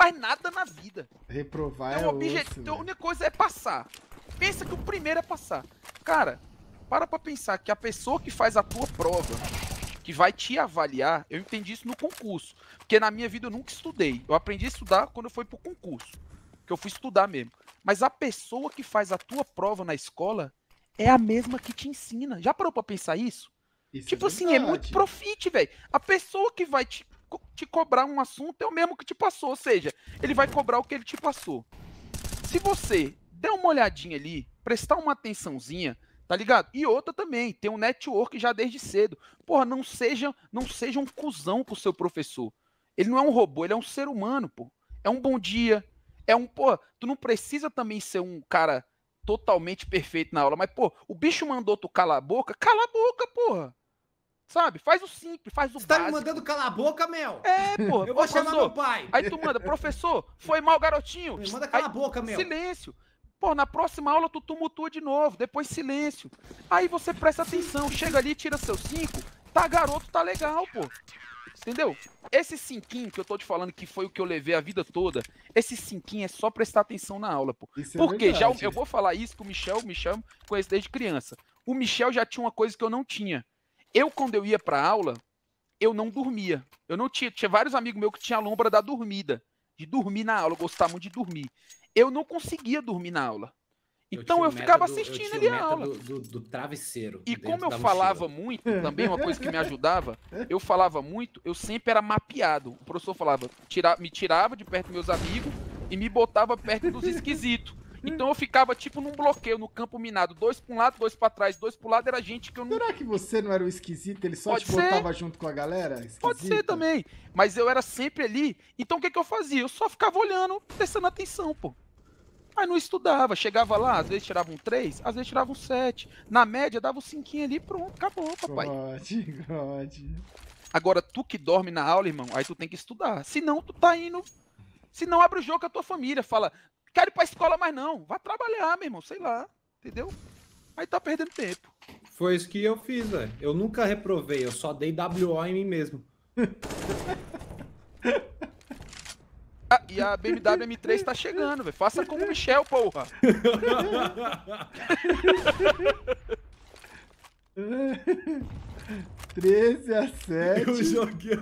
faz nada na vida. Reprovar então, é o objetivo. Então, a única coisa é passar. Pensa que o primeiro é passar. Cara, para pra pensar que a pessoa que faz a tua prova, que vai te avaliar, eu entendi isso no concurso. Porque na minha vida eu nunca estudei. Eu aprendi a estudar quando eu fui pro concurso. Que eu fui estudar mesmo. Mas a pessoa que faz a tua prova na escola é a mesma que te ensina. Já parou pra pensar isso? isso é tipo é assim, é muito profite velho. A pessoa que vai te te cobrar um assunto é o mesmo que te passou, ou seja, ele vai cobrar o que ele te passou. Se você der uma olhadinha ali, prestar uma atençãozinha, tá ligado? E outra também, tem um network já desde cedo. Porra, não seja, não seja um cuzão com o seu professor. Ele não é um robô, ele é um ser humano, pô. É um bom dia, é um, pô, tu não precisa também ser um cara totalmente perfeito na aula, mas pô, o bicho mandou tu calar a boca, cala a boca, porra. Sabe? Faz o simples, faz o Você básico. tá me mandando calar a boca, Mel? É, pô. Eu vou chamar meu pai. Aí tu manda, professor, foi mal, garotinho. Me manda calar a boca, Mel. Silêncio. Pô, na próxima aula tu tumultua de novo, depois silêncio. Aí você presta atenção, chega ali, tira seus cinco, tá garoto, tá legal, pô. Entendeu? Esse cinquinho que eu tô te falando que foi o que eu levei a vida toda, esse cinquinho é só prestar atenção na aula, pô. Isso Porque é já eu vou falar isso que o Michel, o Michel conhece desde criança. O Michel já tinha uma coisa que eu não tinha. Eu, quando eu ia para aula, eu não dormia. Eu não tinha. Tinha vários amigos meus que tinham a lombra da dormida. De dormir na aula, eu gostava muito de dormir. Eu não conseguia dormir na aula. Então eu, eu ficava assistindo eu ali a aula. Do, do, do travesseiro. E como eu falava muito, também uma coisa que me ajudava, eu falava muito, eu sempre era mapeado. O professor falava, tira, me tirava de perto dos meus amigos e me botava perto dos esquisitos. Então eu ficava tipo num bloqueio no campo minado, dois pra um lado, dois pra trás, dois pro lado, era gente que eu não. Será que você não era o esquisito? Ele só Pode te ser. botava junto com a galera? Esquisito? Pode ser também. Mas eu era sempre ali. Então o que, que eu fazia? Eu só ficava olhando, prestando atenção, pô. Aí não estudava, chegava lá, às vezes tirava um 3, às vezes tirava um 7. Na média dava um 5 ali, pronto, acabou, papai. Gode, gode. Agora, tu que dorme na aula, irmão, aí tu tem que estudar. Senão, tu tá indo. Se não abre o jogo com a tua família, fala, quero ir pra escola mais não. Vá trabalhar, meu irmão, sei lá. Entendeu? Aí tá perdendo tempo. Foi isso que eu fiz, velho. Eu nunca reprovei, eu só dei WO em mim mesmo. Ah, e a BMW M3 tá chegando, velho. Faça como o Michel, porra. Treze a sete. Eu joguei.